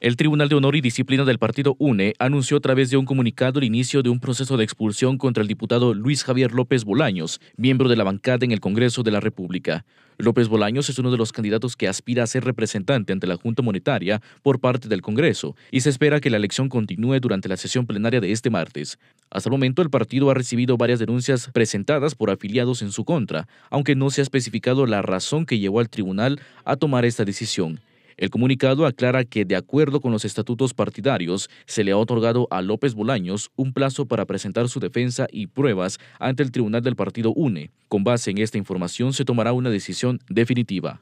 El Tribunal de Honor y Disciplina del Partido UNE anunció a través de un comunicado el inicio de un proceso de expulsión contra el diputado Luis Javier López Bolaños, miembro de la bancada en el Congreso de la República. López Bolaños es uno de los candidatos que aspira a ser representante ante la Junta Monetaria por parte del Congreso y se espera que la elección continúe durante la sesión plenaria de este martes. Hasta el momento el partido ha recibido varias denuncias presentadas por afiliados en su contra, aunque no se ha especificado la razón que llevó al tribunal a tomar esta decisión. El comunicado aclara que, de acuerdo con los estatutos partidarios, se le ha otorgado a López Bolaños un plazo para presentar su defensa y pruebas ante el Tribunal del Partido UNE. Con base en esta información se tomará una decisión definitiva.